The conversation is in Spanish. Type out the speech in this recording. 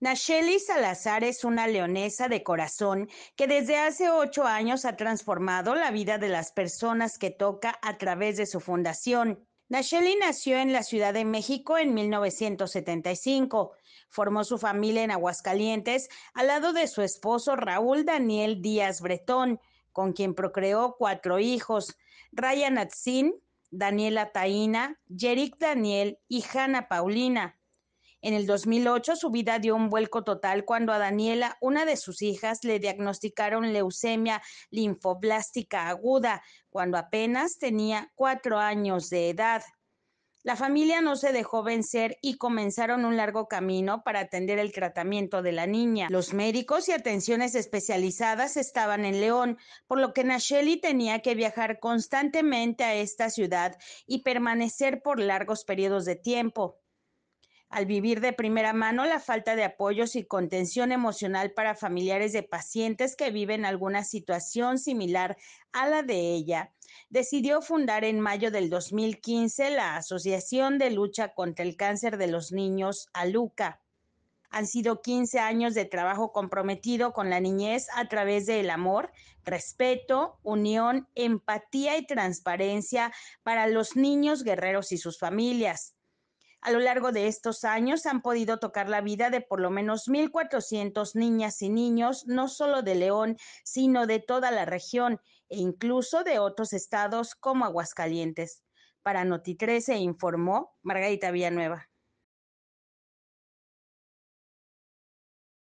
Nacheli Salazar es una leonesa de corazón que desde hace ocho años ha transformado la vida de las personas que toca a través de su fundación. Nacheli nació en la Ciudad de México en 1975. Formó su familia en Aguascalientes al lado de su esposo Raúl Daniel Díaz Bretón, con quien procreó cuatro hijos, Ryan Atzin, Daniela Taina, Yerick Daniel y Hanna Paulina. En el 2008 su vida dio un vuelco total cuando a Daniela, una de sus hijas, le diagnosticaron leucemia linfoblástica aguda cuando apenas tenía cuatro años de edad. La familia no se dejó vencer y comenzaron un largo camino para atender el tratamiento de la niña. Los médicos y atenciones especializadas estaban en León, por lo que Nacheli tenía que viajar constantemente a esta ciudad y permanecer por largos periodos de tiempo al vivir de primera mano la falta de apoyos y contención emocional para familiares de pacientes que viven alguna situación similar a la de ella, decidió fundar en mayo del 2015 la Asociación de Lucha contra el Cáncer de los Niños, ALUCA. Han sido 15 años de trabajo comprometido con la niñez a través del amor, respeto, unión, empatía y transparencia para los niños guerreros y sus familias. A lo largo de estos años han podido tocar la vida de por lo menos 1.400 niñas y niños, no solo de León, sino de toda la región e incluso de otros estados como Aguascalientes. Para Noti 13 informó Margarita Villanueva.